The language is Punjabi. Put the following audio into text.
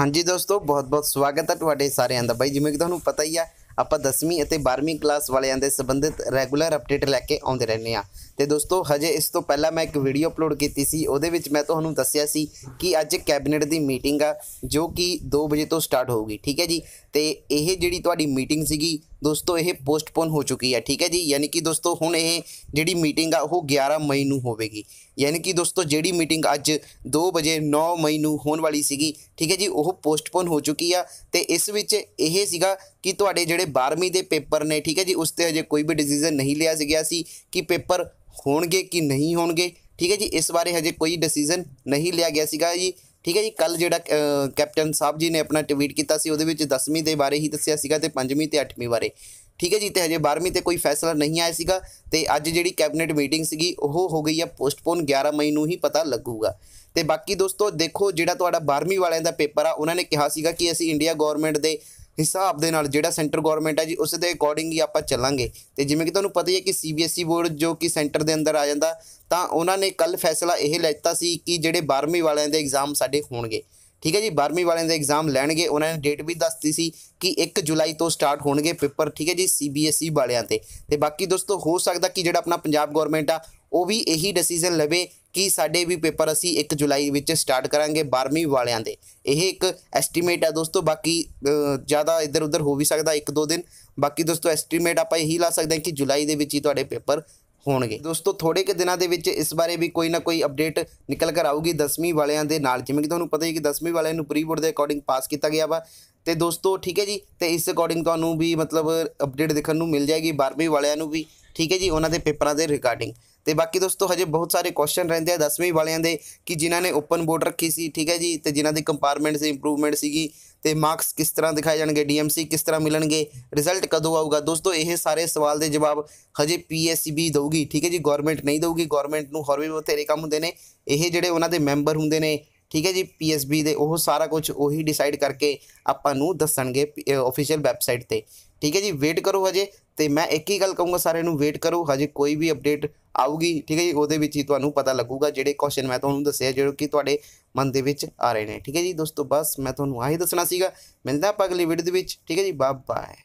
ਹਾਂਜੀ ਦੋਸਤੋ ਬਹੁਤ-ਬਹੁਤ ਸਵਾਗਤ ਹੈ ਤੁਹਾਡੇ ਸਾਰਿਆਂ ਦਾ ਬਾਈ ਜਿਵੇਂ ਕਿ ਤੁਹਾਨੂੰ ਪਤਾ ਹੀ ਆ ਆਪਾਂ 10ਵੀਂ ਅਤੇ 12ਵੀਂ ਕਲਾਸ ਵਾਲਿਆਂ ਦੇ ਸੰਬੰਧਿਤ ਰੈਗੂਲਰ ਅਪਡੇਟ ਲੈ ਕੇ ਆਉਂਦੇ ਰਹਿੰਦੇ ਆ ਤੇ ਦੋਸਤੋ ਹਜੇ ਇਸ ਤੋਂ ਪਹਿਲਾਂ ਮੈਂ ਇੱਕ ਵੀਡੀਓ ਅਪਲੋਡ ਕੀਤੀ ਸੀ ਉਹਦੇ ਵਿੱਚ ਮੈਂ ਤੁਹਾਨੂੰ ਦੱਸਿਆ ਸੀ ਕਿ ਅੱਜ ਕੈਬਨਿਟ ਦੀ ਮੀਟਿੰਗ ਆ ਜੋ ਕਿ 2 ਵਜੇ ਤੋਂ ਸਟਾਰਟ ਹੋਊਗੀ ਠੀਕ ਹੈ ਜੀ ਤੇ ਇਹ ਜਿਹੜੀ ਤੁਹਾਡੀ ਮੀਟਿੰਗ ਸੀਗੀ ਦੋਸਤੋ ਇਹ ਪੋਸਟਪੋਨ ਹੋ ਚੁੱਕੀ ਹੈ ਠੀਕ ਹੈ ਜੀ ਯਾਨੀ ਕਿ ਦੋਸਤੋ ਹੁਣ ਇਹ ਜਿਹੜੀ ਮੀਟਿੰਗ ਆ ਉਹ 11 ਮਈ ਨੂੰ ਹੋਵੇਗੀ ਯਾਨੀ ਕਿ ਦੋਸਤੋ ਜਿਹੜੀ ਮੀਟਿੰਗ ਅੱਜ 2 ਵਜੇ 9 ਮਈ ਨੂੰ ਹੋਣ ਵਾਲੀ ਸੀਗੀ ਠੀਕ ਹੈ ਜੀ ਉਹ ਪੋਸਟਪੋਨ ਹੋ ਚੁੱਕੀ ਆ ਤੇ ਇਸ ਵਿੱਚ ਇਹ ਸੀਗਾ ਕਿ ਤੁਹਾਡੇ ਜਿਹੜੇ 12ਵੀਂ ਦੇ ਪੇਪਰ ਨੇ ਠੀਕ ਹੈ ਜੀ ਉਸ ਤੇ ਹਜੇ ਕੋਈ ਵੀ ਡਿਸੀਜਨ ਨਹੀਂ ਲਿਆ ਗਿਆ ਸੀ ਕਿ ਪੇਪਰ ਹੋਣਗੇ ਕਿ ਨਹੀਂ ਹੋਣਗੇ ਠੀਕ ਹੈ ਜੀ ਇਸ ਬਾਰੇ ਹਜੇ ਕੋਈ ਡਿਸੀਜਨ ਨਹੀਂ ਲਿਆ ਗਿਆ ਸੀਗਾ ਜੀ ਠੀਕ ਹੈ ਜੀ ਕੱਲ ਜਿਹੜਾ ਕੈਪਟਨ ਸਾਹਿਬ ਜੀ ਨੇ ਆਪਣਾ ਟਵੀਟ ਕੀਤਾ ਸੀ ਉਹਦੇ ਵਿੱਚ 10ਵੀਂ ਦੇ ਬਾਰੇ ਹੀ ਦੱਸਿਆ ਸੀਗਾ ਤੇ 5ਵੀਂ ਤੇ 8ਵੀਂ ਬਾਰੇ ਠੀਕ ਹੈ ਜੀ ਤੇ ਹਜੇ 12ਵੀਂ ਤੇ ਕੋਈ ਫੈਸਲਾ ਨਹੀਂ ਆਇਆ ਸੀਗਾ ਤੇ ਅੱਜ ਜਿਹੜੀ ਕੈਬਨਿਟ ਮੀਟਿੰਗ ਸੀਗੀ ਉਹ ਹੋ ਗਈ ਆ ਪੋਸਟਪੋਨ 11 ਮਈ ਨੂੰ ਹੀ ਪਤਾ ਲੱਗੂਗਾ ਤੇ ਬਾਕੀ ਦੋਸਤੋ ਦੇਖੋ ਜਿਹੜਾ ਤੁਹਾਡਾ 12ਵੀਂ ਵਾਲਿਆਂ ਦਾ ਪੇਪਰ ਆ ਉਹਨਾਂ ਨੇ ਕਿਹਾ ਸੀਗਾ ਕਿ ਅਸੀਂ ਇੰਡੀਆ ਗਵਰਨਮੈਂਟ ਦੇ ਹਿਸਾਬ ਦੇ ਨਾਲ ਜਿਹੜਾ ਸੈਂਟਰ ਗਵਰਨਮੈਂਟ ਹੈ ਜੀ ਉਸ ਦੇ ਅਕੋਰਡਿੰਗ ਹੀ ਆਪਾਂ ਚੱਲਾਂਗੇ ਤੇ ਜਿਵੇਂ ਕਿ ਤੁਹਾਨੂੰ ਪਤਾ ਹੀ ਹੈ ਕਿ ਸੀਬੀਐਸਈ ਬੋਰਡ e ਜੋ ਕਿ ਸੈਂਟਰ ਦੇ ਅੰਦਰ ਆ ਜਾਂਦਾ ਤਾਂ ਉਹਨਾਂ ਨੇ ਕੱਲ ਫੈਸਲਾ ਇਹ ਲੈਤਾ ਸੀ ਕਿ ਜਿਹੜੇ 12ਵੀਂ ਵਾਲਿਆਂ ਦੇ ਐਗਜ਼ਾਮ ਸਾਡੇ ਹੋਣਗੇ ਠੀਕ ਹੈ ਜੀ 12ਵੀਂ ਵਾਲਿਆਂ ਦੇ ਐਗਜ਼ਾਮ ਲੈਣਗੇ ਉਹਨਾਂ ਨੇ ਡੇਟ ਵੀ ਦੱਸਤੀ ਸੀ ਕਿ 1 ਜੁਲਾਈ ਤੋਂ ਸਟਾਰਟ ਹੋਣਗੇ ਪੇਪਰ ਠੀਕ ਹੈ ਜੀ ਸੀਬੀਐਸਈ e ਵਾਲਿਆਂ ਤੇ ਤੇ ਬਾਕੀ ਦੋਸਤੋ ਹੋ ਸਕਦਾ ਕਿ ਜਿਹੜਾ ਆਪਣਾ ਪੰਜਾਬ ਗਵਰਨਮੈਂਟ ਆ ਉਹ ਵੀ ਇਹੀ ਡਿਸੀਜਨ ਲਵੇ ਕਿ ਸਾਡੇ ਵੀ ਪੇਪਰ ਅਸੀਂ 1 ਜੁਲਾਈ ਵਿੱਚ ਸਟਾਰਟ ਕਰਾਂਗੇ 12ਵੀਂ ਵਾਲਿਆਂ ਦੇ ਇਹ ਇੱਕ ਐਸਟੀਮੇਟ ਆ ਦੋਸਤੋ ਬਾਕੀ ਜ਼ਿਆਦਾ ਇੱਧਰ ਉੱਧਰ ਹੋ ਵੀ ਸਕਦਾ 1-2 ਦਿਨ ਬਾਕੀ ਦੋਸਤੋ ਐਸਟੀਮੇਟ ਆਪਾਂ ਇਹੀ ਲਾ ਸਕਦੇ ਹਾਂ ਕਿ ਜੁਲਾਈ ਦੇ ਵਿੱਚ ਹੀ ਤੁਹਾਡੇ ਪੇਪਰ ਹੋਣਗੇ ਦੋਸਤੋ ਥੋੜੇ ਕਿ ਦਿਨਾਂ ਦੇ ਵਿੱਚ ਇਸ ਬਾਰੇ ਵੀ ਕੋਈ ਨਾ ਕੋਈ ਅਪਡੇਟ ਨਿਕਲ ਕਰ ਆਊਗੀ 10ਵੀਂ ਵਾਲਿਆਂ ਦੇ ਨਾਲ ਜਿਵੇਂ ਕਿ ਤੁਹਾਨੂੰ ਪਤਾ ਹੀ ਕਿ 10ਵੀਂ ਵਾਲਿਆਂ ਨੂੰ ਪ੍ਰੀ ਬੋਰਡ ਦੇ ਅਕੋਰਡਿੰਗ ਪਾਸ ਕੀਤਾ ਗਿਆ ਵਾ ਤੇ ਦੋਸਤੋ ਠੀਕ ਹੈ ਜੀ ਤੇ ਇਸ ਅਕੋਰਡਿੰਗ ਤੁਹਾਨੂੰ ਵੀ ਮਤਲਬ ਅਪਡੇਟ ਦੇਖਣ ਨੂੰ ਮਿਲ ਜਾਏਗੀ 12ਵੀਂ ਵਾਲਿਆਂ ਨੂੰ ਵੀ ਠੀਕ ਹੈ ਜੀ ਉਹਨਾਂ ਦੇ ਪੇਪਰਾਂ ਦੇ ਰਿਗਾਰਡਿੰਗ ਤੇ ਬਾਕੀ ਦੋਸਤੋ ਹਜੇ ਬਹੁਤ ਸਾਰੇ ਕੁਐਸਚਨ ਰਹਿੰਦੇ ਆ 10ਵੀਂ ਵਾਲਿਆਂ ਦੇ ਕਿ ਜਿਨ੍ਹਾਂ ਨੇ ਓਪਨ ਬੋਰਡ ਰੱਖੀ ਸੀ ਠੀਕ ਹੈ ਜੀ ਤੇ ਜਿਨ੍ਹਾਂ ਦੀ ਕੰਪਾਰਟਮੈਂਟਸ ਇੰਪਰੂਵਮੈਂਟ ਸੀਗੀ ਤੇ ਮਾਰਕਸ ਕਿਸ ਤਰ੍ਹਾਂ ਦਿਖਾਏ ਜਾਣਗੇ ਡੀਐਮਸੀ ਕਿਸ ਤਰ੍ਹਾਂ ਮਿਲਣਗੇ ਰਿਜ਼ਲਟ ਕਦੋਂ ਆਊਗਾ ਦੋਸਤੋ ਇਹ ਸਾਰੇ ਸਵਾਲ ਦੇ ਜਵਾਬ ਹਜੇ ਪੀਐਸਸੀਬੀ ਦਊਗੀ ਠੀਕ ਹੈ ਜੀ ਗਵਰਨਮੈਂਟ ਨਹੀਂ ਦਊਗੀ ਗਵਰਨਮੈਂਟ ਨੂੰ ਹੋਰ ਵੀ ਬਥੇਰੇ ਕੰਮ ਹੁੰਦੇ ਨੇ ਇਹ ਜਿਹੜੇ ਉਹਨਾਂ ਦੇ ਮੈਂਬਰ ਹੁੰਦੇ ਨੇ ਠੀਕ ਹੈ ਜੀ ਪੀਐਸਬੀ ਦੇ ਉਹ ਸਾਰਾ ਕੁਝ ਉਹੀ ਡਿਸਾਈਡ ਕਰਕੇ ਆਪਾਂ ਨੂੰ ਦੱਸਣਗੇ ਆਫੀਸ਼ੀਅਲ ਵੈਬਸਾਈਟ ਤੇ ਠੀਕ ਹੈ ਜੀ ਵੇਟ ਕਰੋ ਹਜੇ ਤੇ ਮੈਂ ਇੱਕ ਹੀ ਗੱਲ ਕਹੂੰਗਾ ਸਾਰਿਆਂ ਨੂੰ ਵੇਟ ਕਰੋ ਹਜੇ ਕੋਈ ਵੀ ਅਪਡੇਟ ਆਊਗੀ ਠੀਕ ਹੈ ਜੀ ਉਹਦੇ ਵਿੱਚ ਹੀ ਤੁਹਾਨੂੰ ਪਤਾ ਲੱਗੂਗਾ ਜਿਹੜੇ ਕੁਐਸਚਨ ਮੈਂ ਤੁਹਾਨੂੰ ਦੱਸਿਆ ਜਿਹੜੇ ਕਿ ਤੁਹਾਡੇ ਮਨ ਦੇ ਵਿੱਚ ਆ ਰਹੇ ਨੇ ਠੀਕ ਹੈ ਜੀ ਦੋਸਤੋ ਬਸ ਮੈਂ ਤੁਹਾਨੂੰ ਆਹੀ ਦੱਸਣਾ ਸੀਗਾ ਮਿਲਦਾ ਆਪਾਂ ਅਗਲੀ ਵੀਡੀਓ ਦੇ ਵਿੱਚ ਠੀਕ ਹੈ ਜੀ ਬਾਏ ਬਾਏ